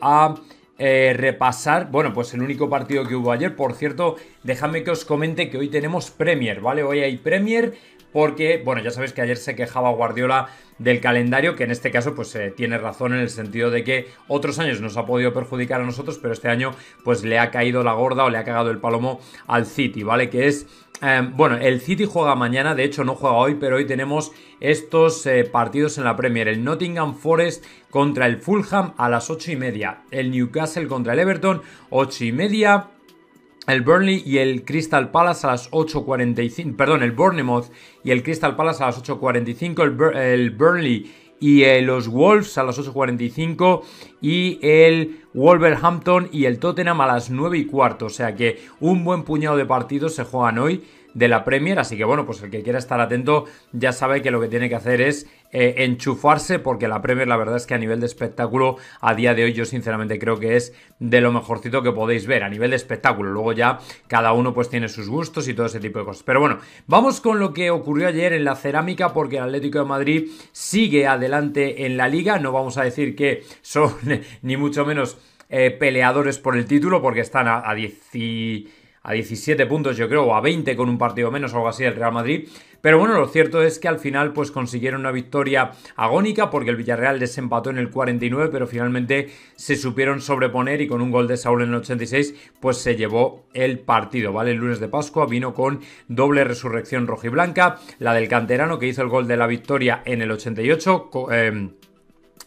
a eh, repasar, bueno, pues el único partido que hubo ayer, por cierto, dejadme que os comente que hoy tenemos Premier, ¿vale? Hoy hay Premier porque, bueno, ya sabéis que ayer se quejaba Guardiola del calendario, que en este caso pues eh, tiene razón en el sentido de que otros años nos ha podido perjudicar a nosotros, pero este año pues le ha caído la gorda o le ha cagado el palomo al City, ¿vale? Que es Em, bueno, el City juega mañana, de hecho no juega hoy, pero hoy tenemos estos eh, partidos en la Premier. El Nottingham Forest contra el Fulham a las 8 y media. El Newcastle contra el Everton, 8 y media. El Burnley y el Crystal Palace a las 8.45, perdón, el Bournemouth y el Crystal Palace a las 8.45, el, y el Burnley y eh, los Wolves a las 8.45 y el Wolverhampton y el Tottenham a las 9 y cuarto. O sea que un buen puñado de partidos se juegan hoy de la Premier, así que bueno, pues el que quiera estar atento ya sabe que lo que tiene que hacer es eh, enchufarse, porque la Premier la verdad es que a nivel de espectáculo, a día de hoy yo sinceramente creo que es de lo mejorcito que podéis ver, a nivel de espectáculo. Luego ya cada uno pues tiene sus gustos y todo ese tipo de cosas. Pero bueno, vamos con lo que ocurrió ayer en la cerámica, porque el Atlético de Madrid sigue adelante en la liga. No vamos a decir que son ni mucho menos eh, peleadores por el título, porque están a, a a 17 puntos, yo creo, o a 20 con un partido menos, algo así, el Real Madrid. Pero bueno, lo cierto es que al final pues consiguieron una victoria agónica porque el Villarreal desempató en el 49, pero finalmente se supieron sobreponer y con un gol de Saúl en el 86 pues se llevó el partido, ¿vale? El lunes de Pascua vino con doble resurrección rojiblanca, la del canterano que hizo el gol de la victoria en el 88,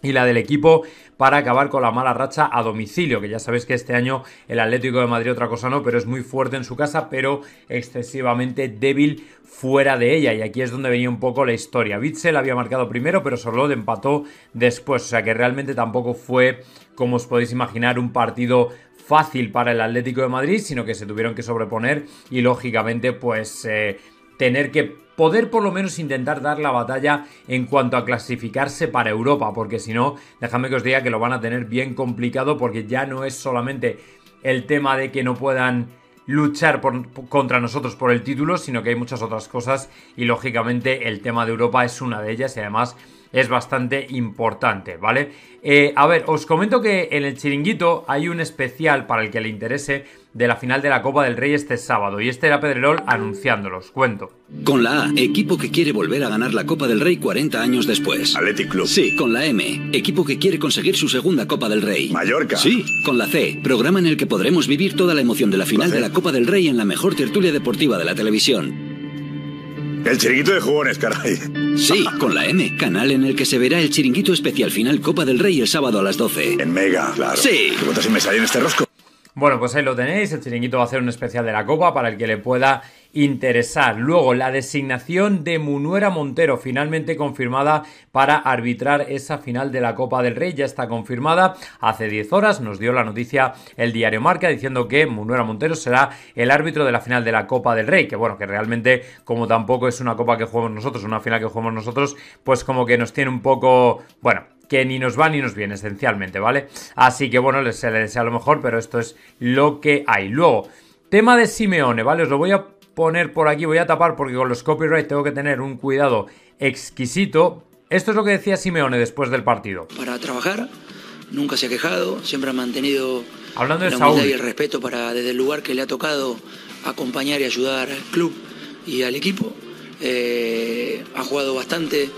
y la del equipo para acabar con la mala racha a domicilio, que ya sabéis que este año el Atlético de Madrid otra cosa no, pero es muy fuerte en su casa, pero excesivamente débil fuera de ella. Y aquí es donde venía un poco la historia. Witzel había marcado primero, pero de empató después, o sea que realmente tampoco fue, como os podéis imaginar, un partido fácil para el Atlético de Madrid, sino que se tuvieron que sobreponer y lógicamente pues eh, tener que poder por lo menos intentar dar la batalla en cuanto a clasificarse para Europa, porque si no, déjame que os diga que lo van a tener bien complicado porque ya no es solamente el tema de que no puedan luchar contra nosotros por el título, sino que hay muchas otras cosas y lógicamente el tema de Europa es una de ellas y además es bastante importante, ¿vale? Eh, a ver, os comento que en el chiringuito hay un especial para el que le interese de la final de la Copa del Rey este sábado y este era Pedrerol anunciándolos, cuento. Con la A, equipo que quiere volver a ganar la Copa del Rey 40 años después. Athletic Club. Sí, con la M, equipo que quiere conseguir su segunda Copa del Rey. Mallorca. Sí, con la C, programa en el que podremos vivir toda la emoción de la final de la Copa del Rey en la mejor tertulia deportiva de la televisión. El chiringuito de jugones, caray. Sí, con la M, canal en el que se verá el chiringuito especial final Copa del Rey el sábado a las 12. En Mega, claro. Sí. ¿Qué si me sale en este rosco? Bueno, pues ahí lo tenéis. El chiringuito va a hacer un especial de la Copa para el que le pueda interesar. Luego, la designación de Munuera Montero, finalmente confirmada para arbitrar esa final de la Copa del Rey, ya está confirmada. Hace 10 horas nos dio la noticia el diario Marca diciendo que Munuera Montero será el árbitro de la final de la Copa del Rey, que bueno, que realmente como tampoco es una copa que jugamos nosotros, una final que jugamos nosotros, pues como que nos tiene un poco, bueno, que ni nos va ni nos viene esencialmente, ¿vale? Así que bueno, se le desea lo mejor, pero esto es lo que hay. Luego, tema de Simeone, ¿vale? Os lo voy a poner por aquí, voy a tapar porque con los copyrights tengo que tener un cuidado exquisito. Esto es lo que decía Simeone después del partido. Para trabajar, nunca se ha quejado, siempre ha mantenido Hablando de la Saúl. y el respeto para desde el lugar que le ha tocado acompañar y ayudar al club y al equipo. Eh, ha jugado bastante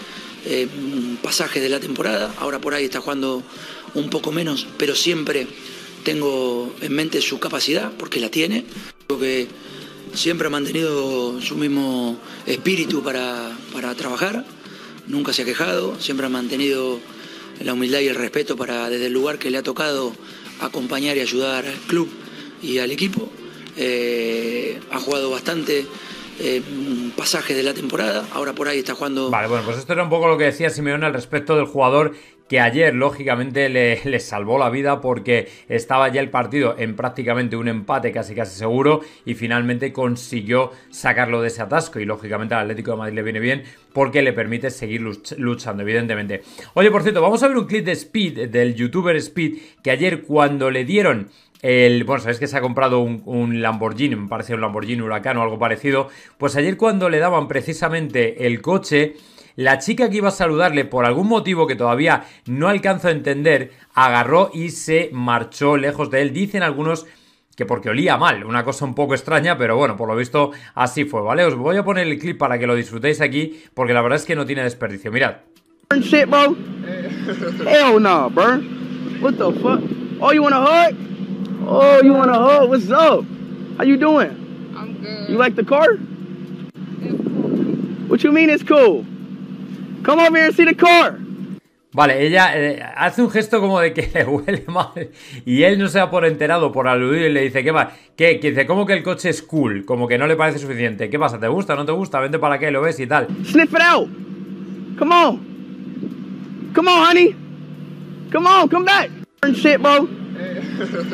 eh, pasajes de la temporada, ahora por ahí está jugando un poco menos, pero siempre tengo en mente su capacidad, porque la tiene. Creo que siempre ha mantenido su mismo espíritu para, trabajar, nunca se ha quejado, siempre ha mantenido la humildad y el respeto para desde el lugar que le ha tocado acompañar y ayudar al club y al equipo. Eh, ha jugado bastante eh, pasaje de la temporada. Ahora por ahí está jugando. Vale, bueno, pues esto era un poco lo que decía Simeone al respecto del jugador que ayer, lógicamente, le, salvó la vida porque estaba ya el partido en prácticamente un empate casi casi seguro y finalmente consiguió sacarlo de ese atasco. Y lógicamente al Atlético de Madrid le viene bien porque le permite seguir luchando, evidentemente. Oye, por cierto, vamos a ver un clip de Speed, del youtuber Speed, que ayer cuando le dieron bueno, sabéis que se ha comprado un, Lamborghini, me parece un Lamborghini Huracán o algo parecido. Pues ayer cuando le daban precisamente el coche, la chica que iba a saludarle por algún motivo que todavía no alcanzo a entender, agarró y se marchó lejos de él. Dicen algunos que porque olía mal, una cosa un poco extraña, pero bueno, por lo visto así fue, ¿vale? Os voy a poner el clip para que lo disfrutéis aquí, porque la verdad es que no tiene desperdicio, mirad. Shit, bro. no, Oh, you want a hug? Oh, what's up? How you doing? I'm good. You like the car? It's Cool. What you mean it's cool? Come over here and see the car. Vale, ella eh, hace un gesto como de que le huele mal y él no se ha por enterado, por aludir y le dice, ¿qué va? ¿Qué? Que dice, ¿cómo que el coche es cool? Como que no le parece suficiente. ¿Qué pasa? ¿Te gusta? o ¿No te gusta? Vente para qué, lo ves y tal. Sniff it out. Come on. Come on, honey. Come on, come back. Shit, bro.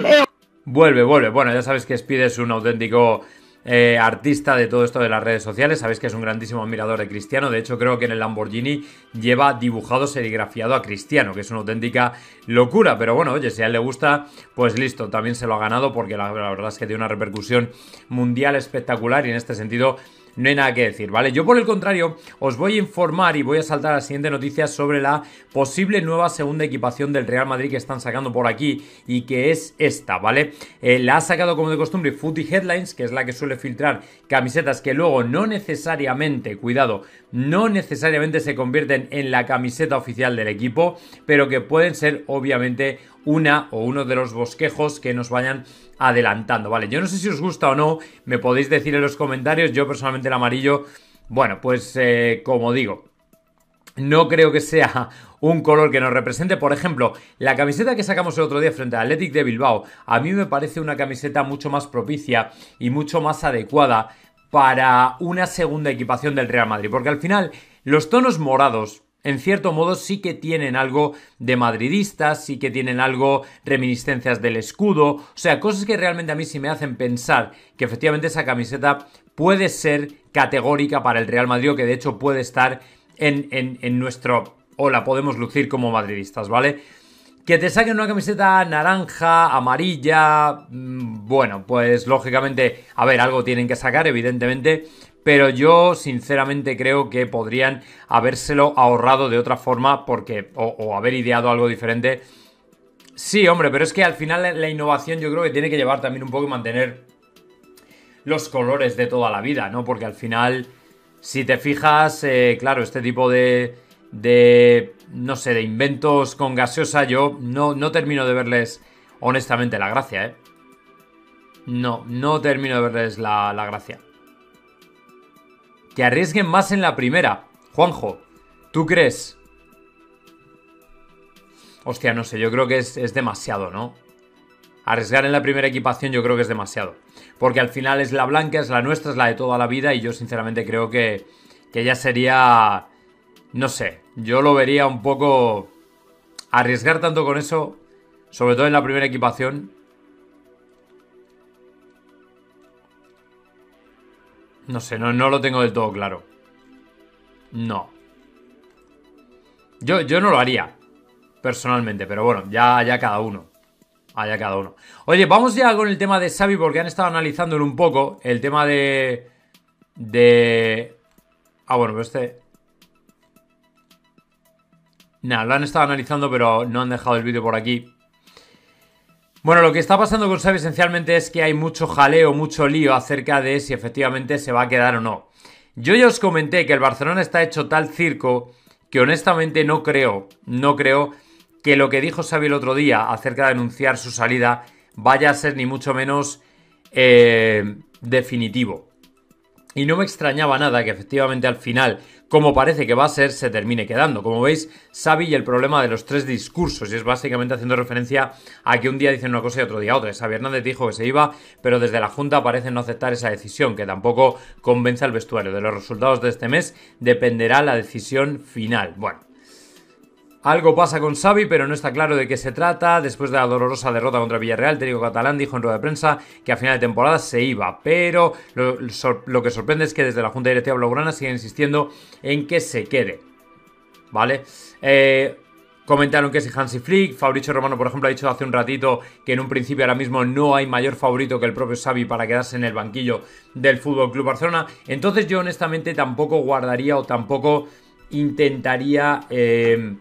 Eh. Vuelve, vuelve. Bueno, ya sabéis que Speed es un auténtico eh, artista de todo esto de las redes sociales. Sabéis que es un grandísimo admirador de Cristiano. De hecho, creo que en el Lamborghini lleva dibujado, serigrafiado a Cristiano, que es una auténtica locura. Pero bueno, oye, si a él le gusta, pues listo, también se lo ha ganado porque la verdad es que tiene una repercusión mundial espectacular y en este sentido no hay nada que decir, ¿vale? Yo por el contrario os voy a informar y voy a saltar a la siguiente noticia sobre la posible nueva segunda equipación del Real Madrid que están sacando por aquí y que es esta, ¿vale? Eh, la ha sacado como de costumbre Footy Headlines, que es la que suele filtrar camisetas que luego no necesariamente, cuidado, no necesariamente se convierten en la camiseta oficial del equipo, pero que pueden ser obviamente una o uno de los bosquejos que nos vayan adelantando, ¿vale? Yo no sé si os gusta o no, me podéis decir en los comentarios, yo personalmente el amarillo, bueno, pues eh, como digo, no creo que sea un color que nos represente. Por ejemplo, la camiseta que sacamos el otro día frente al Athletic de Bilbao, a mí me parece una camiseta mucho más propicia y mucho más adecuada para una segunda equipación del Real Madrid, porque al final los tonos morados en cierto modo sí que tienen algo de madridistas, sí que tienen algo reminiscencias del escudo, o sea, cosas que realmente a mí sí me hacen pensar que efectivamente esa camiseta puede ser categórica para el Real Madrid, o que de hecho puede estar en, en nuestro... o la podemos lucir como madridistas, ¿vale? Que te saquen una camiseta naranja, amarilla. Mm, bueno, pues lógicamente, a ver, algo tienen que sacar, evidentemente pero yo sinceramente creo que podrían habérselo ahorrado de otra forma porque, o, haber ideado algo diferente. Sí, hombre, pero es que al final la, innovación yo creo que tiene que llevar también un poco y mantener los colores de toda la vida, ¿no? Porque al final, si te fijas, eh, claro, este tipo de, de, no sé, de inventos con gaseosa, yo no, no termino de verles honestamente la gracia, ¿eh? No, no termino de verles la gracia que arriesguen más en la primera. Juanjo, ¿tú crees? Hostia, no sé, yo creo que es, demasiado, ¿no? Arriesgar en la primera equipación yo creo que es demasiado. Porque al final es la blanca, es la nuestra, es la de toda la vida y yo sinceramente creo que, que ya sería... No sé, yo lo vería un poco... Arriesgar tanto con eso, sobre todo en la primera equipación, No sé, no, lo tengo del todo claro. No. Yo, yo no lo haría, personalmente, pero bueno, ya, ya cada uno. Allá cada uno. Oye, vamos ya con el tema de Xavi porque han estado analizándolo un poco. El tema de... De... Ah, bueno, este... Nada, lo han estado analizando pero no han dejado el vídeo por aquí. Bueno, lo que está pasando con Xavi esencialmente es que hay mucho jaleo, mucho lío acerca de si efectivamente se va a quedar o no. Yo ya os comenté que el Barcelona está hecho tal circo que honestamente no creo, no creo que lo que dijo Xavi el otro día acerca de anunciar su salida vaya a ser ni mucho menos eh, definitivo. Y no me extrañaba nada que efectivamente al final, como parece que va a ser, se termine quedando. Como veis, Xavi y el problema de los tres discursos, y es básicamente haciendo referencia a que un día dicen una cosa y otro día otra. Xavi Hernández dijo que se iba, pero desde la Junta parece no aceptar esa decisión, que tampoco convence al vestuario. De los resultados de este mes dependerá la decisión final. Bueno. Algo pasa con Xavi, pero no está claro de qué se trata. Después de la dolorosa derrota contra Villarreal, Térico catalán dijo en rueda de prensa que a final de temporada se iba, pero lo, que sorprende es que desde la Junta Directiva Blaugrana siguen insistiendo en que se quede. ¿Vale? Eh, comentaron que si Hansi Flick. Fabricio Romano, por ejemplo, ha dicho hace un ratito que en un principio ahora mismo no hay mayor favorito que el propio Xavi para quedarse en el banquillo del Fútbol Club Barcelona. Entonces, yo honestamente tampoco guardaría o tampoco intentaría eh,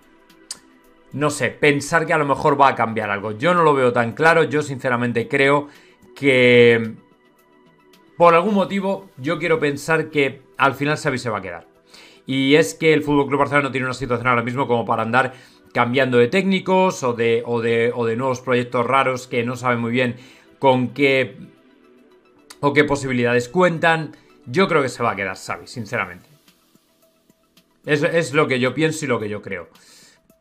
no sé, pensar que a lo mejor va a cambiar algo. Yo no lo veo tan claro, yo sinceramente creo que por algún motivo yo quiero pensar que al final Xavi se va a quedar. Y es que el Fútbol Club Barcelona no tiene una situación ahora mismo como para andar cambiando de técnicos o de, o de, nuevos proyectos raros que no saben muy bien con qué o qué posibilidades cuentan. Yo creo que se va a quedar Xavi, sinceramente. es lo que yo pienso y lo que yo creo.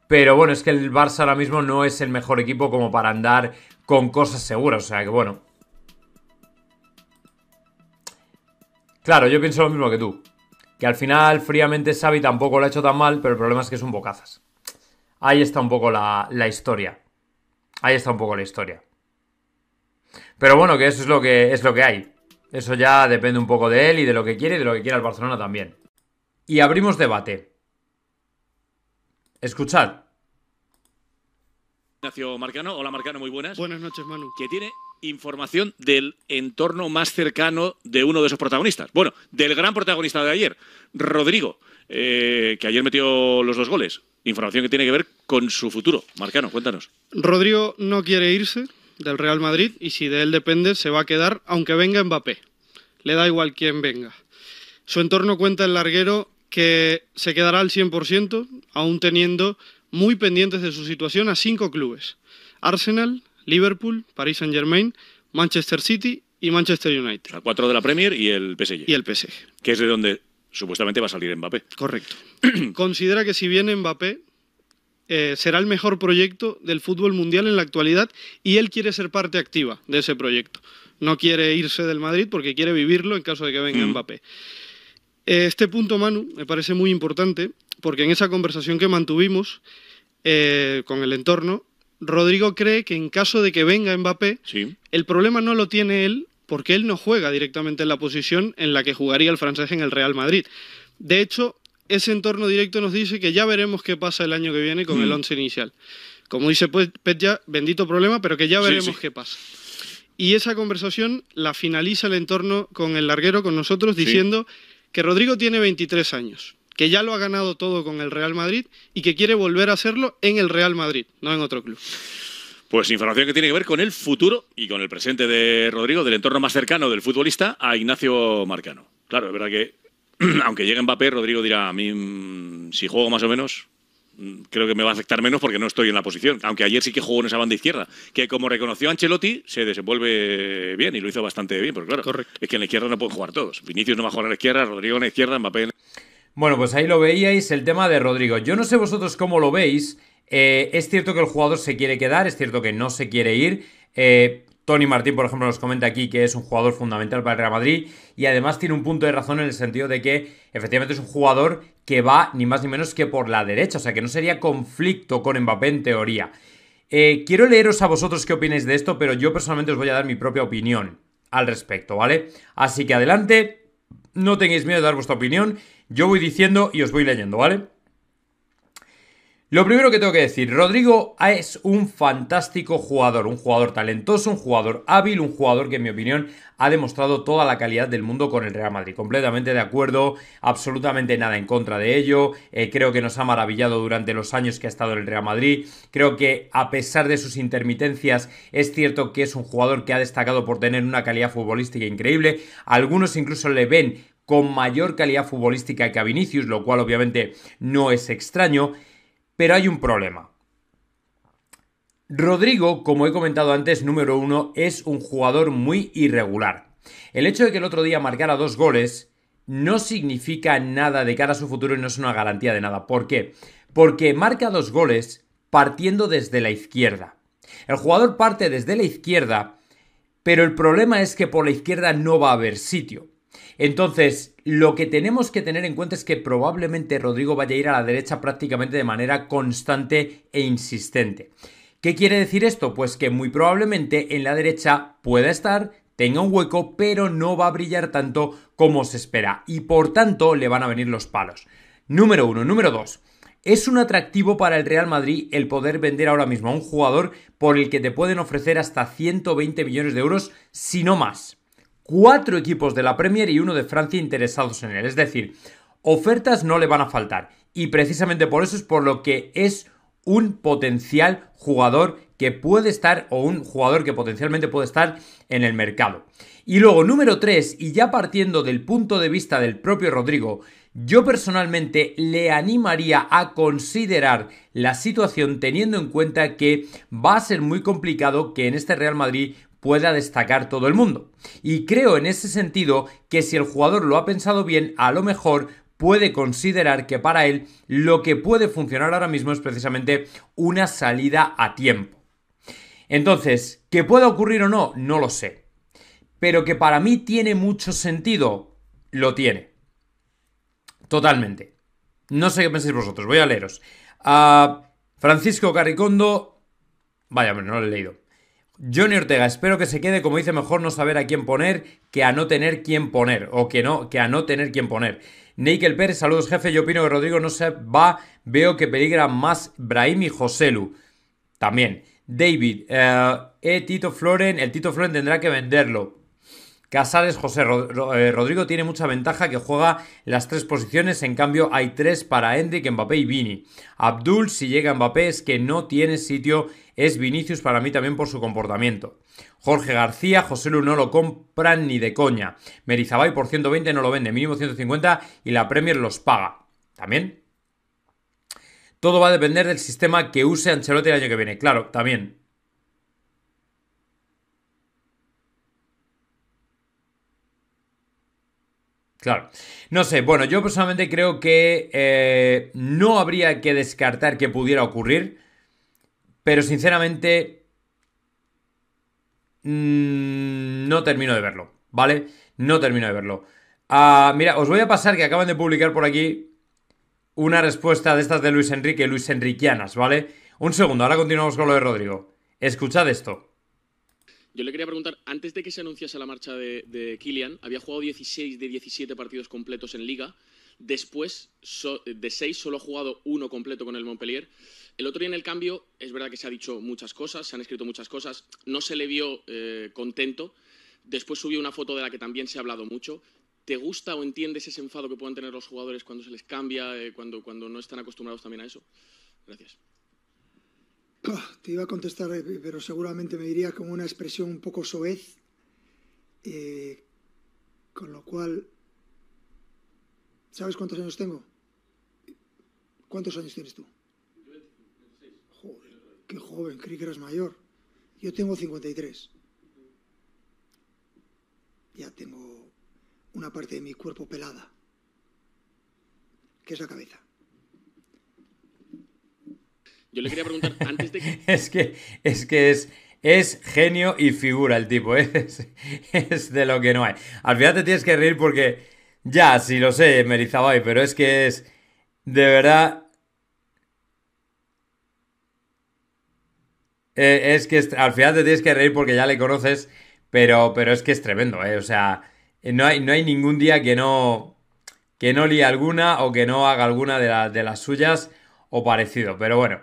Pero bueno, es que el Barça ahora mismo no es el mejor equipo como para andar con cosas seguras. O sea que bueno. Claro, yo pienso lo mismo que tú. Que al final, fríamente, Xavi tampoco lo ha hecho tan mal, pero el problema es que es un bocazas. Ahí está un poco la, historia. Ahí está un poco la historia. Pero bueno, que eso es lo que, es lo que hay. Eso ya depende un poco de él y de lo que quiere y de lo que quiera el Barcelona también. Y abrimos debate. Escuchad. Ignacio Marcano. Hola Marcano, muy buenas. Buenas noches, Manu. Que tiene información del entorno más cercano de uno de esos protagonistas. Bueno, del gran protagonista de ayer, Rodrigo, eh, que ayer metió los dos goles. Información que tiene que ver con su futuro. Marcano, cuéntanos. Rodrigo no quiere irse del Real Madrid y si de él depende se va a quedar aunque venga Mbappé. Le da igual quién venga. Su entorno cuenta el larguero que se quedará al 100%, aún teniendo muy pendientes de su situación a cinco clubes. Arsenal, Liverpool, Paris Saint-Germain, Manchester City y Manchester United. A cuatro de la Premier y el PSG. Y el PSG. Que es de donde supuestamente va a salir Mbappé. Correcto. Considera que si viene Mbappé, eh, será el mejor proyecto del fútbol mundial en la actualidad y él quiere ser parte activa de ese proyecto. No quiere irse del Madrid porque quiere vivirlo en caso de que venga mm. Mbappé. Este punto, Manu, me parece muy importante porque en esa conversación que mantuvimos eh, con el entorno, Rodrigo cree que en caso de que venga Mbappé, el problema no lo tiene él porque él no juega directamente en la posición en la que jugaría el francés en el Real Madrid. De hecho, ese entorno directo nos dice que ya veremos qué pasa el año que viene con el mm. once inicial. Como dice Petja, bendito problema, pero que ya veremos qué pasa. Y esa conversación la finaliza el entorno con el larguero, con nosotros, diciendo que Rodrigo tiene 23 años, que ya lo ha ganado todo con el Real Madrid y que quiere volver a hacerlo en el Real Madrid, no en otro club. Pues información que tiene que ver con el futuro y con el presente de Rodrigo, del entorno más cercano del futbolista a Ignacio Marcano. Claro, es verdad que aunque llegue Mbappé, Rodrigo dirá, a mí mm, si juego más o menos, Mm, creo que me va a afectar menos porque no estoy en la posición. Aunque ayer sí que jugó en esa banda izquierda, que como reconoció Ancelotti, se desenvuelve bien y lo hizo bastante bien, pero claro, es que en la izquierda no pueden jugar todos. Vinicius no va a jugar en la izquierda, Rodrigo en la izquierda, Mbappé en Bueno, pues ahí lo veíais el tema de Rodrigo. Yo no sé vosotros cómo lo veis. Eh, es cierto que el jugador se quiere quedar, es cierto que no se quiere ir. Eh, Tony Martín, por ejemplo, nos comenta aquí que es un jugador fundamental para el Real Madrid y además tiene un punto de razón en el sentido de que efectivamente es un jugador que va ni más ni menos que por la derecha, o sea que no sería conflicto con Mbappé en teoría. Eh, quiero leeros a vosotros qué opináis de esto, pero yo personalmente os voy a dar mi propia opinión al respecto, ¿vale? Así que adelante, no tengáis miedo de dar vuestra opinión, yo voy diciendo y os voy leyendo, ¿vale? Lo primero que tengo que decir, Rodrigo es un fantástico jugador, un jugador talentoso, un jugador hábil, un jugador que en mi opinión ha demostrado toda la calidad del mundo con el Real Madrid. Completamente de acuerdo, absolutamente nada en contra de ello. Eh, creo que nos ha maravillado durante los años que ha estado en el Real Madrid. Creo que a pesar de sus intermitencias es cierto que es un jugador que ha destacado por tener una calidad futbolística increíble. Algunos incluso le ven con mayor calidad futbolística que a Vinicius, lo cual obviamente no es extraño. Pero hay un problema. Rodrigo, como he comentado antes, número uno, es un jugador muy irregular. El hecho de que el otro día marcara dos goles no significa nada de cara a su futuro y no es una garantía de nada. ¿Por qué? Porque marca dos goles partiendo desde la izquierda. El jugador parte desde la izquierda, pero el problema es que por la izquierda no va a haber sitio. Entonces, lo que tenemos que tener en cuenta es que probablemente Rodrigo vaya a ir a la derecha prácticamente de manera constante e insistente. ¿Qué quiere decir esto? Pues que muy probablemente en la derecha pueda estar, tenga un hueco, pero no va a brillar tanto como se espera y por tanto le van a venir los palos. Número uno. Número dos. Es un atractivo para el Real Madrid el poder vender ahora mismo a un jugador por el que te pueden ofrecer hasta 120 millones de euros, si no más cuatro equipos de la Premier y uno de Francia interesados en él. Es decir, ofertas no le van a faltar. Y precisamente por eso es por lo que es un potencial jugador que puede estar o un jugador que potencialmente puede estar en el mercado. Y luego, número 3, y ya partiendo del punto de vista del propio Rodrigo, yo personalmente le animaría a considerar la situación teniendo en cuenta que va a ser muy complicado que en este Real Madrid pueda destacar todo el mundo. Y creo en ese sentido que si el jugador lo ha pensado bien, a lo mejor puede considerar que para él lo que puede funcionar ahora mismo es precisamente una salida a tiempo. Entonces, ¿que pueda ocurrir o no? No lo sé. Pero que para mí tiene mucho sentido, lo tiene. Totalmente. No sé qué pensáis vosotros, voy a leeros. A ah, Francisco Carricondo... Vaya, no lo he leído. Johnny Ortega, espero que se quede, como dice, mejor no saber a quién poner que a no tener quién poner, o que no, que a no tener quién poner. Nickel Pérez, saludos jefe, yo opino que Rodrigo no se va, veo que peligra más Brahim y Joselu. También. David, eh, eh, Tito Floren, el Tito Floren tendrá que venderlo. Casares José, eh, Rodrigo tiene mucha ventaja que juega las tres posiciones, en cambio hay tres para Hendrik, Mbappé y Vini. Abdul, si llega Mbappé es que no tiene sitio es Vinicius para mí también por su comportamiento. Jorge García, José Lu no lo compran ni de coña. Merizabay por 120 no lo vende, mínimo 150 y la Premier los paga. También. Todo va a depender del sistema que use Ancelotti el año que viene. Claro, también. Claro. No sé, bueno, yo personalmente creo que eh, no habría que descartar que pudiera ocurrir. Pero sinceramente, mm, no termino de verlo, ¿vale? No termino de verlo. Ah, mira, os voy a pasar que acaban de publicar por aquí una respuesta de estas de Luis Enrique, Luis Enriqueanas, ¿vale? Un segundo, ahora continuamos con lo de Rodrigo. Escuchad esto. Yo le quería preguntar, antes de que se anunciase la marcha de, de Kylian, había jugado 16 de 17 partidos completos en liga Después, de seis, solo ha jugado uno completo con el Montpellier. El otro día en el cambio, es verdad que se ha dicho muchas cosas, se han escrito muchas cosas, no se le vio eh, contento. Después subió una foto de la que también se ha hablado mucho. ¿Te gusta o entiendes ese enfado que puedan tener los jugadores cuando se les cambia, eh, cuando, cuando no están acostumbrados también a eso? Gracias. Te iba a contestar, eh, pero seguramente me diría como una expresión un poco soez, con lo cual ¿Sabes cuántos años tengo? ¿Cuántos años tienes tú? Joder, qué joven, creí que eras mayor. Yo tengo 53. Ya tengo una parte de mi cuerpo pelada, que es la cabeza. Yo le quería preguntar antes de que... es que es que es es genio y figura el tipo, ¿eh? es, es de lo que no hay. Al final te tienes que reír porque ya, sí lo sé, Merizabay, pero es que es. De verdad. E, es que al final te tienes que reír porque ya le conoces, pero, pero es que es tremendo, ¿eh? O sea, eh, no hay, no hay ningún día que no. que no lía alguna o que no haga alguna de, las suyas o parecido. Pero bueno,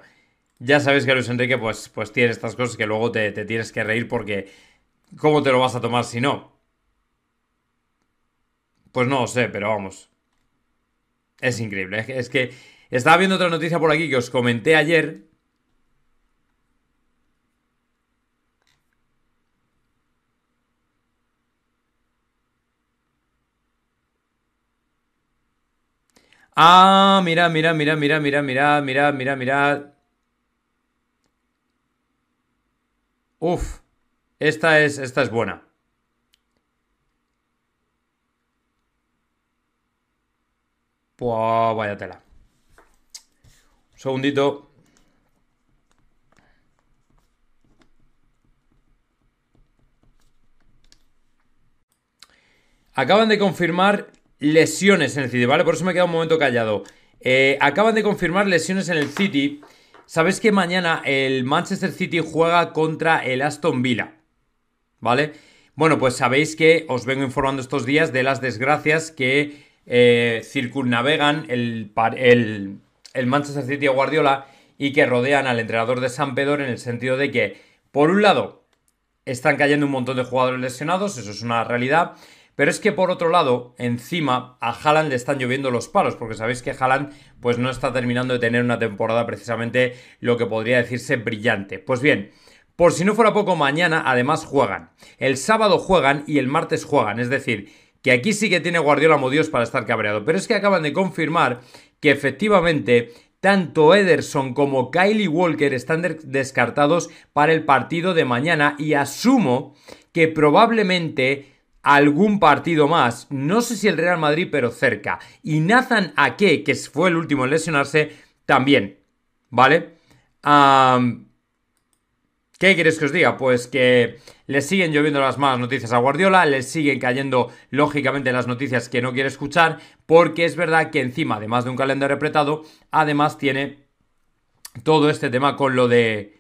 ya sabéis que Luis Enrique, pues, pues tiene estas cosas que luego te tienes que reír porque. ¿Cómo te lo vas a tomar si no? Pues no lo sé, pero vamos. Es increíble. Es que, estaba viendo otra noticia por aquí que os comenté ayer. Ah, mira, mira, mira, mira, mira, mira, mira, mira, mira. Uf, esta es, esta es buena. ¡Wow! vaya tela. Un segundito. Acaban de confirmar lesiones en el City, ¿vale? Por eso me he quedado un momento callado. Eh, acaban de confirmar lesiones en el City. Sabéis que mañana el Manchester City juega contra el Aston Villa, ¿vale? Bueno, pues sabéis que os vengo informando estos días de las desgracias que eh, circunnavegan el, el, el, Manchester City a Guardiola y que rodean al entrenador de San Pedro en el sentido de que, por un lado, están cayendo un montón de jugadores lesionados, eso es una realidad, pero es que por otro lado, encima, a Haaland le están lloviendo los palos, porque sabéis que Haaland pues, no está terminando de tener una temporada precisamente lo que podría decirse brillante. Pues bien, por si no fuera poco, mañana además juegan. El sábado juegan y el martes juegan, es decir, que aquí sí que tiene Guardiola Modios para estar cabreado. Pero es que acaban de confirmar que efectivamente tanto Ederson como Kylie Walker están descartados para el partido de mañana y asumo que probablemente algún partido más, no sé si el Real Madrid, pero cerca. Y Nathan Ake, que fue el último en lesionarse, también, ¿vale? ¿Qué queréis que os diga? Pues que le siguen lloviendo las malas noticias a Guardiola, le siguen cayendo lógicamente las noticias que no quiere escuchar, porque es verdad que encima, además de un calendario apretado, además tiene todo este tema con lo de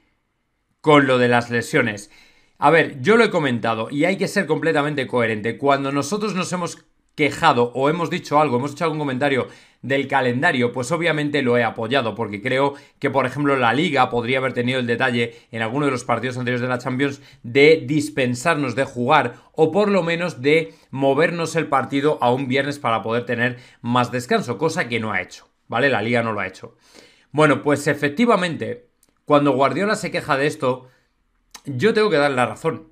con lo de las lesiones. A ver, yo lo he comentado y hay que ser completamente coherente. Cuando nosotros nos hemos quejado o hemos dicho algo, hemos hecho algún comentario del calendario, pues obviamente lo he apoyado, porque creo que, por ejemplo, la liga podría haber tenido el detalle en alguno de los partidos anteriores de la Champions de dispensarnos de jugar o por lo menos de movernos el partido a un viernes para poder tener más descanso, cosa que no ha hecho, ¿vale? La liga no lo ha hecho. Bueno, pues efectivamente, cuando Guardiola se queja de esto, yo tengo que dar la razón.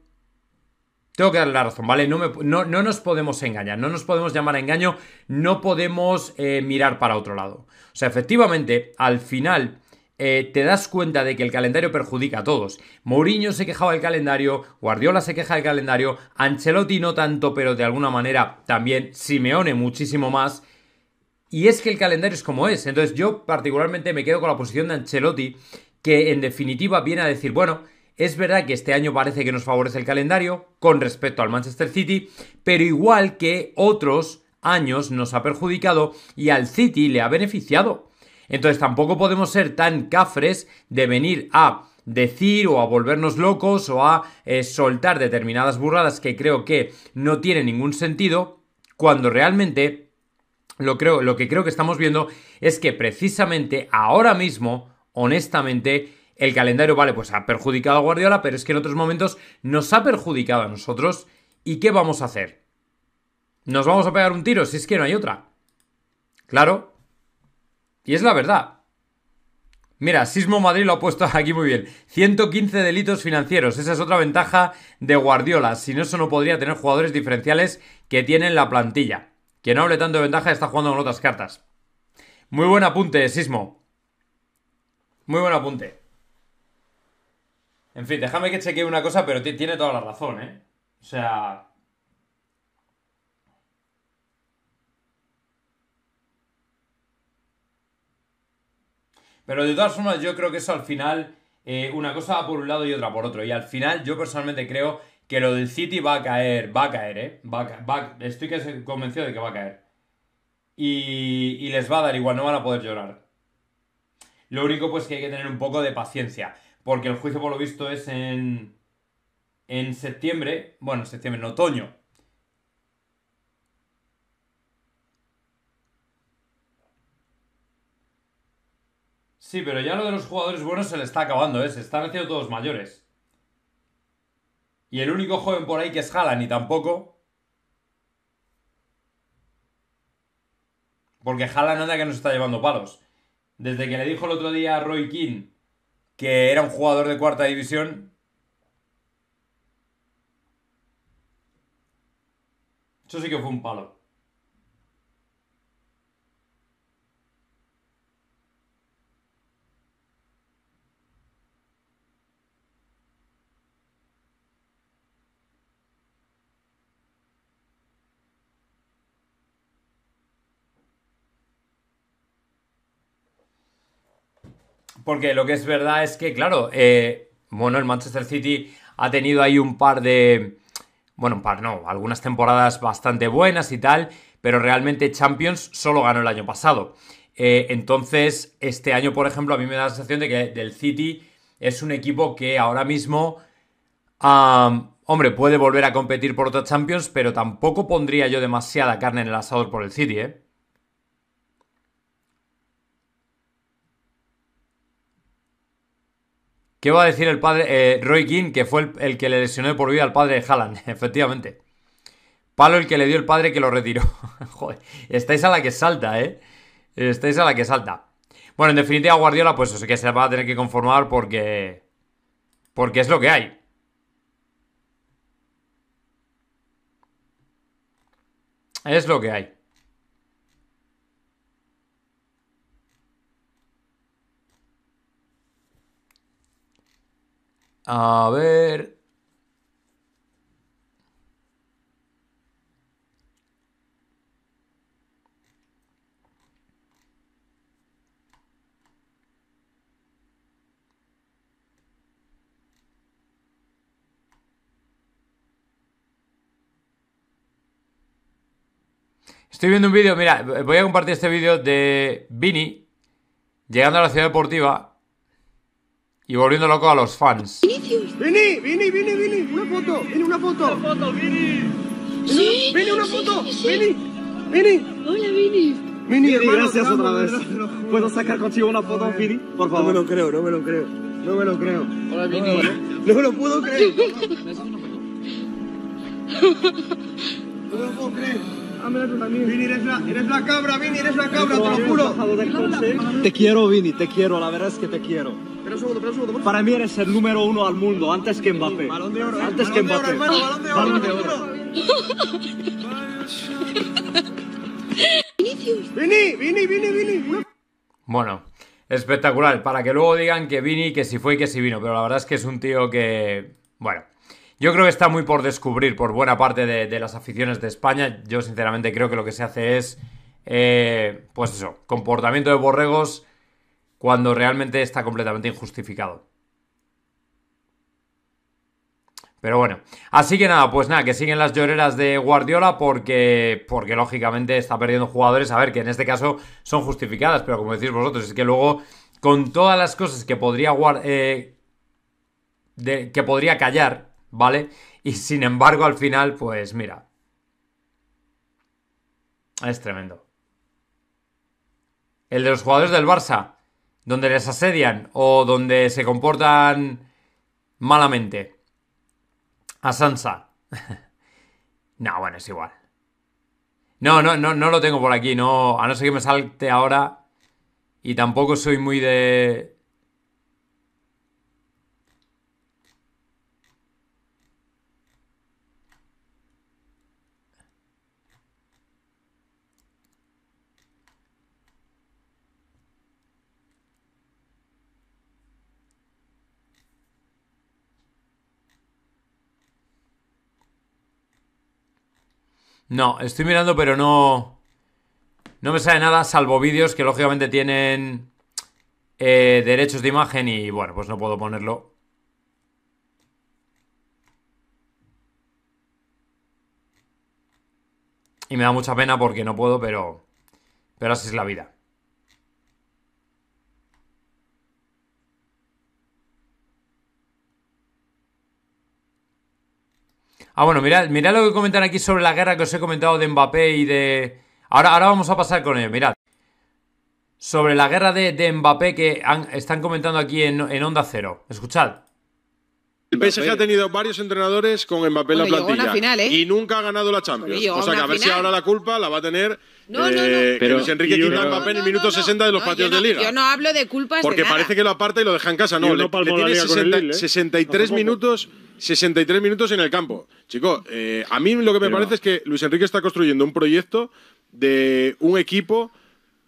Tengo que darle la razón, ¿vale? No, no, nos podemos engañar, no nos podemos llamar a engaño, no podemos eh, mirar para otro lado. O sea, efectivamente, al final eh, te das cuenta de que el calendario perjudica a todos. Mourinho se quejaba del calendario, Guardiola se queja del calendario, Ancelotti no tanto, pero de alguna manera también, Simeone muchísimo más. Y es que el calendario es como es. Entonces yo particularmente me quedo con la posición de Ancelotti, que en definitiva viene a decir, bueno, es verdad que este año parece que nos favorece el calendario con respecto al Manchester City, pero igual que otros años nos ha perjudicado y al City le ha beneficiado. Entonces tampoco podemos ser tan cafres de venir a decir o a volvernos locos o a eh, soltar determinadas burradas que creo que no tiene ningún sentido cuando realmente lo, creo, lo que creo que estamos viendo es que precisamente ahora mismo, honestamente, el calendario, vale, pues ha perjudicado a Guardiola, pero es que en otros momentos nos ha perjudicado a nosotros. ¿Y qué vamos a hacer? ¿Nos vamos a pegar un tiro si es que no hay otra? Claro. Y es la verdad. Mira, Sismo Madrid lo ha puesto aquí muy bien. 115 delitos financieros. Esa es otra ventaja de Guardiola. Si no, eso no podría tener jugadores diferenciales que tienen la plantilla. Que no hable tanto de ventaja, está jugando con otras cartas. Muy buen apunte, Sismo. Muy buen apunte. En fin, déjame que chequee una cosa, pero tiene toda la razón, ¿eh? O sea... Pero de todas formas, yo creo que eso al final, eh, una cosa va por un lado y otra por otro. Y al final, yo personalmente creo que lo del City va a caer, va a caer, ¿eh? estoy convencido de que va a caer. Y, y les va a dar igual, no van a poder llorar. Lo único pues que hay que tener un poco de paciencia porque el juicio por lo visto es en, en septiembre, bueno, septiembre, en otoño. Sí, pero ya lo de los jugadores buenos se le está acabando, ¿eh? se están haciendo todos mayores. Y el único joven por ahí que es Haaland y tampoco. Porque Haaland nada que nos está llevando palos. Desde que le dijo el otro día a Roy King que era un jugador de cuarta división. Eso sí que fue un palo. Porque lo que es verdad es que, claro, eh, bueno, el Manchester City ha tenido ahí un par de. Bueno, un par no, algunas temporadas bastante buenas y tal, pero realmente Champions solo ganó el año pasado. Eh, entonces, este año, por ejemplo, a mí me da la sensación de que del City es un equipo que ahora mismo. hombre, puede volver a competir por otra Champions, pero tampoco pondría yo demasiada carne en el asador por el City, ¿eh? ¿Qué va a decir el padre eh, Roy King, que fue el, que le lesionó por vida al padre de Haaland? Efectivamente. Palo el que le dio el padre que lo retiró. Joder, estáis a la que salta, ¿eh? Estáis a la que salta. Bueno, en definitiva, Guardiola, pues eso que se va a tener que conformar porque. Porque es lo que hay. Es lo que hay. A ver. Estoy viendo un vídeo, mira, voy a compartir este vídeo de Vini llegando a la ciudad deportiva y volviendo loco a los fans. Vini, Vini, Vini, Vini, una foto, Vini, una foto. Una foto, Vini. Sí, Vini, una foto, Vini, Vini. Hola, Vini. Vini, gracias otra vez. ¿Puedo sacar contigo una foto, Vini? Por favor. No me lo creo, no me lo creo. No me lo creo. Hola, Vini. No me lo puedo creer. No me lo puedo creer. Vini, eres la, eres la cabra, Vini, eres la cabra, te lo juro. Te quiero, Vini, te quiero, la verdad es que te quiero. Pero pero Para mí eres el número uno al mundo, antes que Mbappé. Balón de oro, eh. antes que Mbappé. Balón de oro, balón de oro. Vini, Vini, Vini, Vini. Bueno, espectacular. Para que luego digan que Vini, que si fue y que si vino. Pero la verdad es que es un tío que. Bueno, yo creo que está muy por descubrir por buena parte de, las aficiones de España. Yo sinceramente creo que lo que se hace es, eh, pues eso, comportamiento de borregos cuando realmente está completamente injustificado. Pero bueno, así que nada, pues nada, que siguen las lloreras de Guardiola porque, porque lógicamente está perdiendo jugadores, a ver, que en este caso son justificadas, pero como decís vosotros, es que luego con todas las cosas que podría, eh, que podría callar, ¿vale? Y sin embargo, al final, pues mira. Es tremendo. El de los jugadores del Barça, donde les asedian o donde se comportan malamente. A Sansa. no, bueno, es igual. No, no, no, no lo tengo por aquí, no. A no ser que me salte ahora. Y tampoco soy muy de. No, estoy mirando, pero no. No me sale nada, salvo vídeos que lógicamente tienen eh, derechos de imagen y bueno, pues no puedo ponerlo. Y me da mucha pena porque no puedo, pero. Pero así es la vida. Ah, bueno, mirad, mirad lo que comentan aquí sobre la guerra que os he comentado de Mbappé y de... Ahora, ahora vamos a pasar con ello, mirad. Sobre la guerra de, Mbappé que están comentando aquí en, en Onda Cero. Escuchad. El PSG ha tenido varios entrenadores con Mbappé en la plantilla. ¿eh? Y nunca ha ganado la Champions. O sea que a ver si ahora la culpa la va a tener no, eh, Luis Enrique quita Mbappé en el minuto 60 de los partidos de Liga. Yo no hablo de culpas Porque de nada. parece que lo aparta y lo deja en casa. No, le, tiene 63 ¿eh? minutos... 63 minutos en el campo. Chico, a mí lo que me parece es que Luis Enrique está construyendo un proyecto de un equipo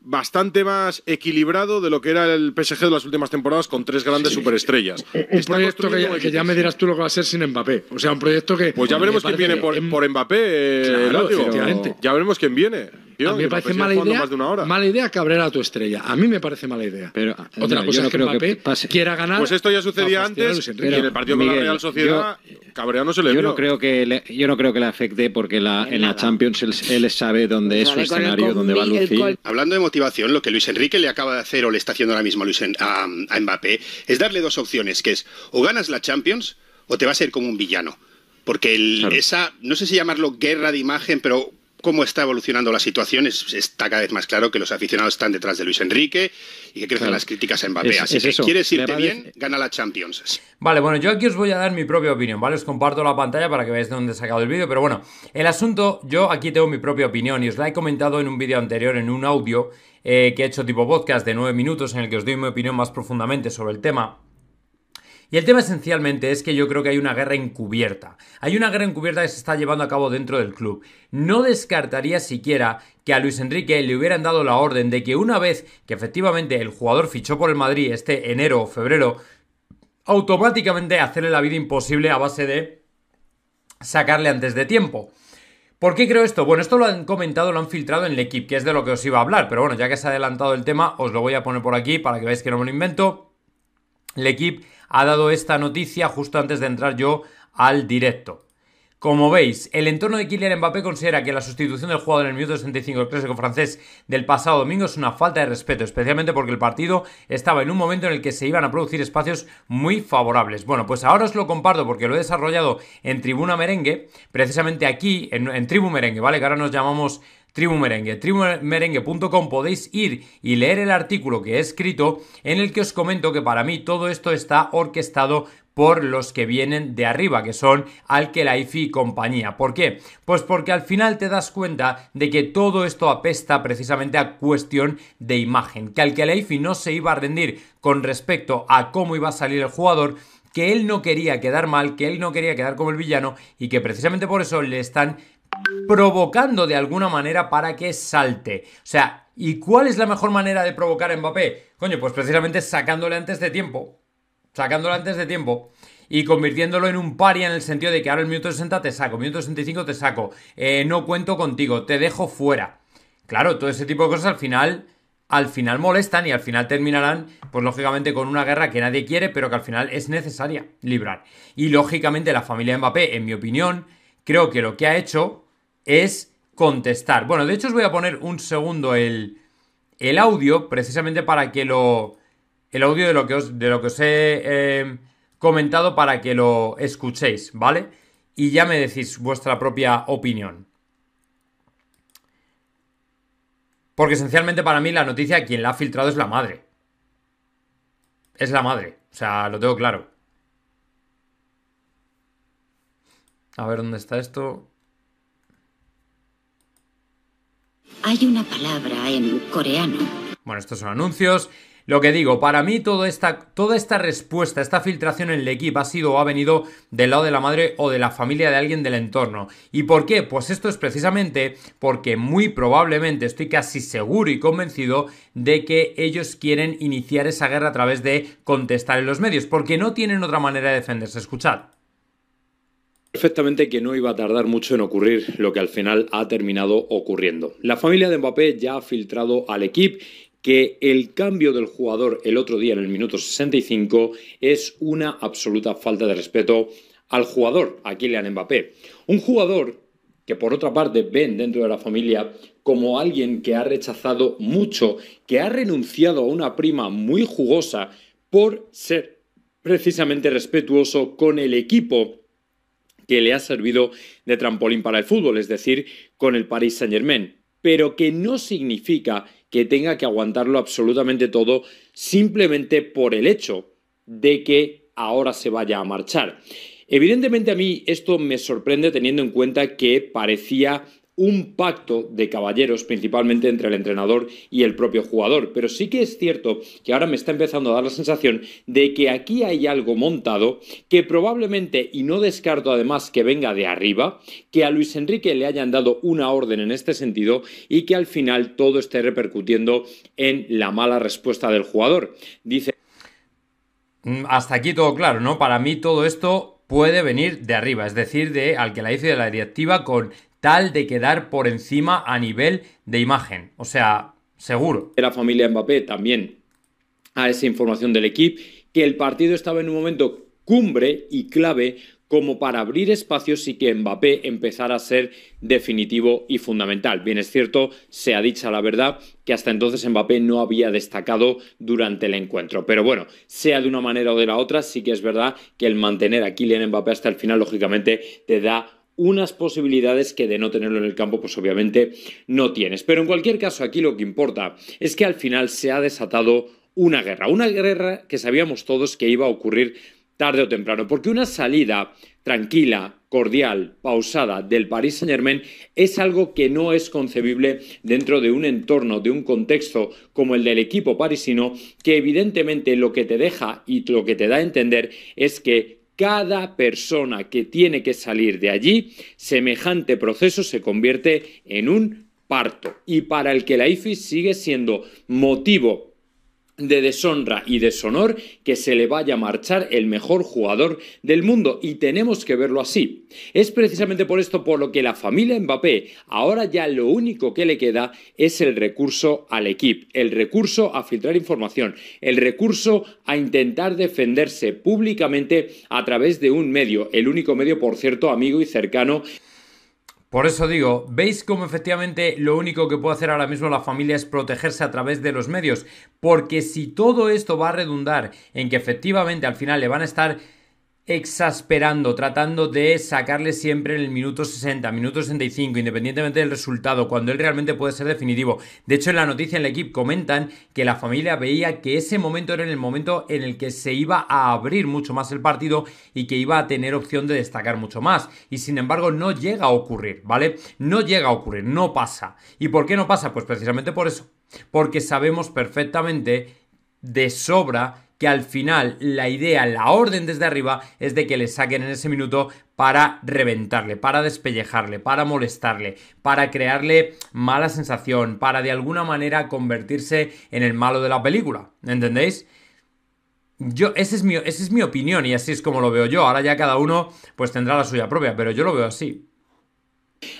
bastante más equilibrado de lo que era el PSG de las últimas temporadas con tres grandes superestrellas. Eh, eh, un, proyecto que ya, me dirás tú lo que va a ser sin Mbappé. O sea, un proyecto que... Pues ya veremos quién viene por, em- Mbappé. Eh, ya veremos quién viene. A mí me parece mala idea, mala idea Cabrera a tu estrella. A mí me parece mala idea. Pero, Otra cosa que quiera ganar. Pues esto ya sucedía antes. en el partido con la Real Sociedad, Cabrera no se le yo No creo que yo no creo que le afecte porque la, en, la Champions él, sabe dónde pues es su escenario, dónde va a lucir. Hablando de motivación, lo que Luis Enrique le acaba de hacer o le está haciendo ahora mismo a, Mbappé es darle dos opciones, que es o ganas la Champions o te vas a ir como un villano. Porque esa, no sé si llamarlo guerra de imagen, pero cómo está evolucionando la situación, está cada vez más claro que los aficionados están detrás de Luis Enrique y que crecen las críticas a Mbappé. Así que eso. quieres irte bien, gana la Champions. Vale, bueno, yo aquí os voy a dar mi propia opinión, ¿vale? Os comparto la pantalla para que veáis de dónde he sacado el vídeo, pero bueno, el asunto, yo aquí tengo mi propia opinión y os la he comentado en un vídeo anterior, en un audio eh, que he hecho tipo podcast de nueve minutos en el que os doy mi opinión más profundamente sobre el tema. Y el tema esencialmente es que yo creo que hay una guerra encubierta. Hay una guerra encubierta que se está llevando a cabo dentro del club. No descartaría siquiera que a Luis Enrique le hubieran dado la orden de que una vez que efectivamente el jugador fichó por el Madrid este enero o febrero, automáticamente hacerle la vida imposible a base de sacarle antes de tiempo. ¿Por qué creo esto? Bueno, esto lo han comentado, lo han filtrado en el equipo, que es de lo que os iba a hablar, pero bueno, ya que se ha adelantado el tema, os lo voy a poner por aquí para que veáis que no me lo invento. L'Equipe ha dado esta noticia justo antes de entrar yo al directo. Como veis, el entorno de Kylian Mbappé considera que la sustitución del jugador en el minuto 65 del clásico francés del pasado domingo es una falta de respeto, especialmente porque el partido estaba en un momento en el que se iban a producir espacios muy favorables. Bueno, pues ahora os lo comparto porque lo he desarrollado en Tribuna Merengue, precisamente aquí, en, Tribu Merengue, ¿vale? Que ahora nos llamamos Tribu Merengue, tribumerengue.com podéis ir y leer el artículo que he escrito en el que os comento que para mí todo esto está orquestado por los que vienen de arriba, que son Alkelaifi y compañía. ¿Por qué? Pues porque al final te das cuenta de que todo esto apesta precisamente a cuestión de imagen, que Alkelaifi no se iba a rendir con respecto a cómo iba a salir el jugador, que él no quería quedar mal, que él no quería quedar como el villano y que precisamente por eso le están provocando de alguna manera para que salte. O sea, ¿y cuál es la mejor manera de provocar a Mbappé? Coño, pues precisamente sacándole antes de tiempo. Sacándole antes de tiempo y convirtiéndolo en un paria en el sentido de que ahora el minuto 60 te saco, minuto 65 te saco, eh, no cuento contigo, te dejo fuera. Claro, todo ese tipo de cosas al final, al final molestan y al final terminarán, pues lógicamente con una guerra que nadie quiere, pero que al final es necesaria librar. Y lógicamente la familia de Mbappé, en mi opinión, creo que lo que ha hecho es contestar. Bueno, de hecho os voy a poner un segundo el, audio, precisamente para que lo... El audio de lo que os, de lo que os he em, comentado para que lo escuchéis, ¿vale? Y ya me decís vuestra propia opinión. Porque esencialmente para mí la noticia, quien la ha filtrado es la madre. Es la madre, o sea, lo tengo claro. A ver dónde está esto. Hay una palabra en coreano. Bueno, estos son anuncios. Lo que digo, para mí toda esta, toda esta respuesta, esta filtración en el equipo ha sido o ha venido del lado de la madre o de la familia de alguien del entorno. ¿Y por qué? Pues esto es precisamente porque muy probablemente, estoy casi seguro y convencido de que ellos quieren iniciar esa guerra a través de contestar en los medios, porque no tienen otra manera de defenderse. Escuchad perfectamente que no iba a tardar mucho en ocurrir lo que al final ha terminado ocurriendo. La familia de Mbappé ya ha filtrado al equipo que el cambio del jugador el otro día en el minuto 65 es una absoluta falta de respeto al jugador, a Kylian Mbappé. Un jugador que por otra parte ven dentro de la familia como alguien que ha rechazado mucho, que ha renunciado a una prima muy jugosa por ser precisamente respetuoso con el equipo que le ha servido de trampolín para el fútbol, es decir, con el Paris Saint-Germain, pero que no significa que tenga que aguantarlo absolutamente todo simplemente por el hecho de que ahora se vaya a marchar. Evidentemente a mí esto me sorprende teniendo en cuenta que parecía un pacto de caballeros, principalmente entre el entrenador y el propio jugador. Pero sí que es cierto que ahora me está empezando a dar la sensación de que aquí hay algo montado que probablemente, y no descarto además que venga de arriba, que a Luis Enrique le hayan dado una orden en este sentido y que al final todo esté repercutiendo en la mala respuesta del jugador. Dice. Mm, hasta aquí todo claro, ¿no? Para mí todo esto puede venir de arriba, es decir, de al que la hice de la directiva con tal de quedar por encima a nivel de imagen. O sea, seguro. La familia Mbappé también a esa información del equipo, que el partido estaba en un momento cumbre y clave como para abrir espacios y que Mbappé empezara a ser definitivo y fundamental. Bien es cierto, se ha dicha la verdad, que hasta entonces Mbappé no había destacado durante el encuentro. Pero bueno, sea de una manera o de la otra, sí que es verdad que el mantener a Kylian Mbappé hasta el final, lógicamente, te da unas posibilidades que de no tenerlo en el campo, pues obviamente no tienes. Pero en cualquier caso, aquí lo que importa es que al final se ha desatado una guerra, una guerra que sabíamos todos que iba a ocurrir tarde o temprano, porque una salida tranquila, cordial, pausada del Paris Saint-Germain es algo que no es concebible dentro de un entorno, de un contexto como el del equipo parisino, que evidentemente lo que te deja y lo que te da a entender es que cada persona que tiene que salir de allí, semejante proceso se convierte en un parto. Y para el que la IFI sigue siendo motivo de deshonra y deshonor que se le vaya a marchar el mejor jugador del mundo y tenemos que verlo así. Es precisamente por esto por lo que la familia Mbappé ahora ya lo único que le queda es el recurso al equipo, el recurso a filtrar información, el recurso a intentar defenderse públicamente a través de un medio, el único medio por cierto amigo y cercano por eso digo, veis cómo efectivamente lo único que puede hacer ahora mismo la familia es protegerse a través de los medios, porque si todo esto va a redundar en que efectivamente al final le van a estar exasperando, tratando de sacarle siempre en el minuto 60, minuto 65, independientemente del resultado, cuando él realmente puede ser definitivo. De hecho, en la noticia en la equipo comentan que la familia veía que ese momento era el momento en el que se iba a abrir mucho más el partido y que iba a tener opción de destacar mucho más. Y sin embargo, no llega a ocurrir, ¿vale? No llega a ocurrir, no pasa. ¿Y por qué no pasa? Pues precisamente por eso. Porque sabemos perfectamente de sobra que al final la idea, la orden desde arriba es de que le saquen en ese minuto para reventarle, para despellejarle, para molestarle, para crearle mala sensación, para de alguna manera convertirse en el malo de la película. ¿Entendéis? Yo, esa es, mi, esa es mi opinión y así es como lo veo yo. Ahora ya cada uno pues tendrá la suya propia, pero yo lo veo así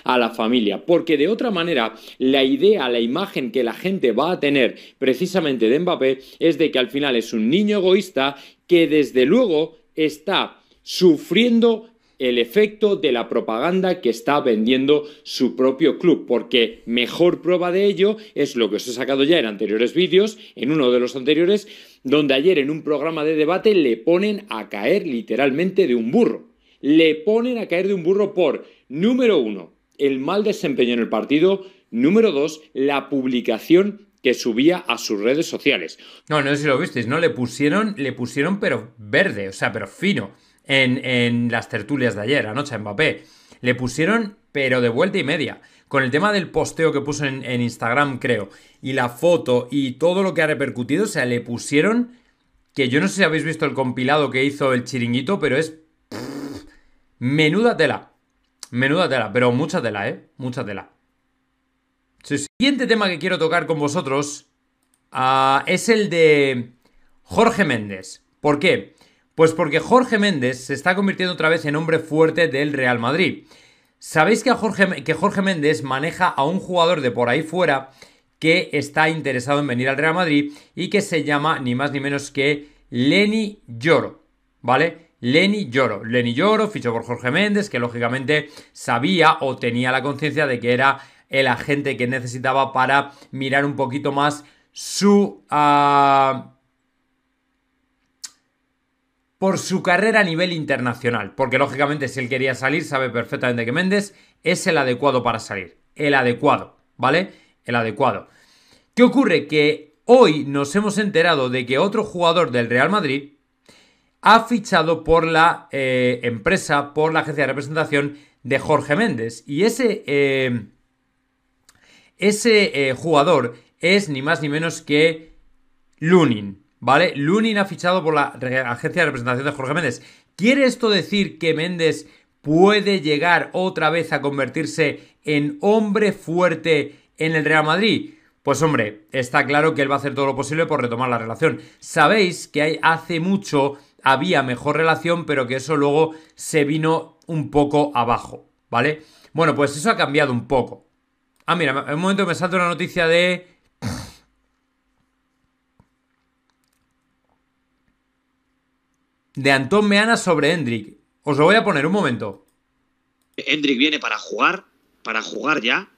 a la familia, porque de otra manera la idea, la imagen que la gente va a tener precisamente de Mbappé es de que al final es un niño egoísta que desde luego está sufriendo el efecto de la propaganda que está vendiendo su propio club, porque mejor prueba de ello es lo que os he sacado ya en anteriores vídeos, en uno de los anteriores, donde ayer en un programa de debate le ponen a caer literalmente de un burro. Le ponen a caer de un burro por, número uno, el mal desempeño en el partido. Número dos, la publicación que subía a sus redes sociales. No, no sé si lo visteis, ¿no? Le pusieron, le pusieron pero verde, o sea, pero fino, en, las tertulias de ayer, anoche, en Mbappé. Le pusieron pero de vuelta y media. Con el tema del posteo que puso en, Instagram, creo, y la foto y todo lo que ha repercutido, o sea, le pusieron que yo no sé si habéis visto el compilado que hizo el chiringuito, pero es... menuda tela. Menuda tela, pero mucha tela, ¿eh? Mucha tela. El siguiente tema que quiero tocar con vosotros ah, es el de Jorge Méndez. ¿Por qué? Pues porque Jorge Méndez se está convirtiendo otra vez en hombre fuerte del Real Madrid. Sabéis que Jorge, que Jorge Méndez maneja a un jugador de por ahí fuera que está interesado en venir al Real Madrid y que se llama ni más ni menos que Lenny Lloro, ¿vale? Lenny Lloro. Lenny Lloro fichó por Jorge Méndez, que lógicamente sabía o tenía la conciencia de que era el agente que necesitaba para mirar un poquito más su... Ah, por su carrera a nivel internacional, porque lógicamente si él quería salir sabe perfectamente que Méndez es el adecuado para salir, el adecuado, ¿vale? El adecuado. ¿Qué ocurre? Que hoy nos hemos enterado de que otro jugador del Real Madrid ha fichado por la eh, empresa, por la agencia de representación de Jorge Méndez. Y ese, eh, ese eh, jugador es ni más ni menos que Lunin, ¿vale? Lunin ha fichado por la agencia de representación de Jorge Méndez. ¿Quiere esto decir que Méndez puede llegar otra vez a convertirse en hombre fuerte en el Real Madrid? Pues hombre, está claro que él va a hacer todo lo posible por retomar la relación. Sabéis que hay hace mucho había mejor relación, pero que eso luego se vino un poco abajo, ¿vale? Bueno, pues eso ha cambiado un poco. Ah, mira, en un momento me salta una noticia de... De Antón Meana sobre Hendrik. Os lo voy a poner un momento. Hendrik viene para jugar, para jugar ya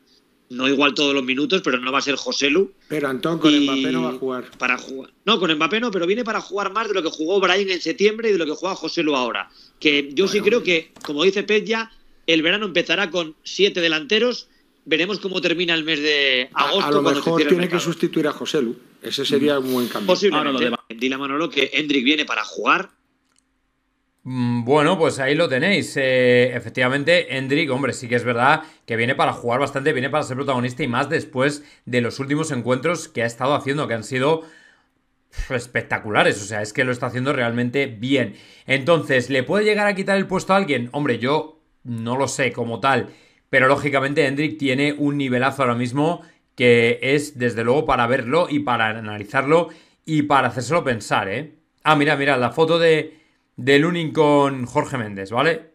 no igual todos los minutos, pero no va a ser José Lu. Pero Antón con Mbappé no va a jugar. Para jugar. No, con Mbappé no, pero viene para jugar más de lo que jugó Brian en septiembre y de lo que juega José Lu ahora. Que yo sí creo que, como dice Pez el verano empezará con siete delanteros. Veremos cómo termina el mes de agosto. A, lo mejor tiene que sustituir a José Ese sería un buen cambio. Posiblemente. lo Dile a Manolo que Hendrik viene para jugar Mm, bueno, pues ahí lo tenéis. Eh, efectivamente, Hendrik, hombre, sí que es verdad que viene para jugar bastante, viene para ser protagonista y más después de los últimos encuentros que ha estado haciendo, que han sido espectaculares. O sea, es que lo está haciendo realmente bien. Entonces, ¿le puede llegar a quitar el puesto a alguien? Hombre, yo no lo sé como tal, pero lógicamente Hendrik tiene un nivelazo ahora mismo que es, desde luego, para verlo y para analizarlo y para hacérselo pensar, ¿eh? Ah, mira, mira, la foto de de Lunin con Jorge Méndez, ¿vale?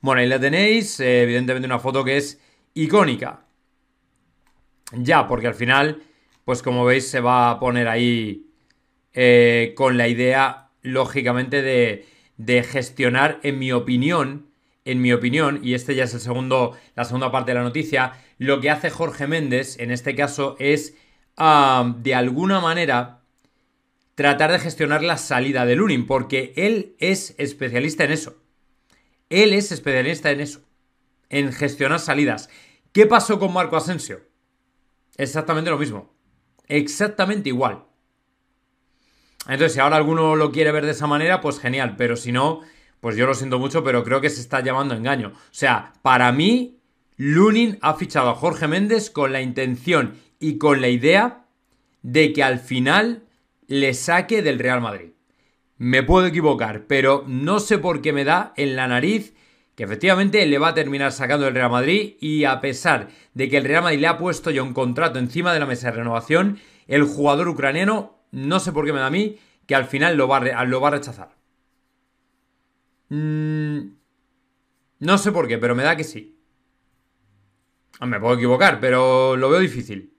Bueno, ahí la tenéis, eh, evidentemente una foto que es icónica. Ya, porque al final, pues como veis, se va a poner ahí eh, con la idea, lógicamente, de, gestionar, en mi opinión, en mi opinión, y este ya es la segunda parte de la noticia, lo que hace Jorge Méndez, en este caso, es de alguna manera, tratar de gestionar la salida de Lunin porque él es especialista en eso. Él es especialista en eso, en gestionar salidas. ¿Qué pasó con Marco Asensio? Exactamente lo mismo. Exactamente igual. Entonces, si ahora alguno lo quiere ver de esa manera, pues genial. Pero si no, pues yo lo siento mucho, pero creo que se está llamando engaño. O sea, para mí, Lunin ha fichado a Jorge Méndez con la intención y con la idea de que al final le saque del Real Madrid. Me puedo equivocar, pero no sé por qué me da en la nariz que efectivamente le va a terminar sacando el Real Madrid y a pesar de que el Real Madrid le ha puesto ya un contrato encima de la mesa de renovación, el jugador ucraniano, no sé por qué me da a mí, que al final lo va a, rechazar. Mm, no sé por qué, pero me da que sí. Ah, me puedo equivocar, pero lo veo difícil.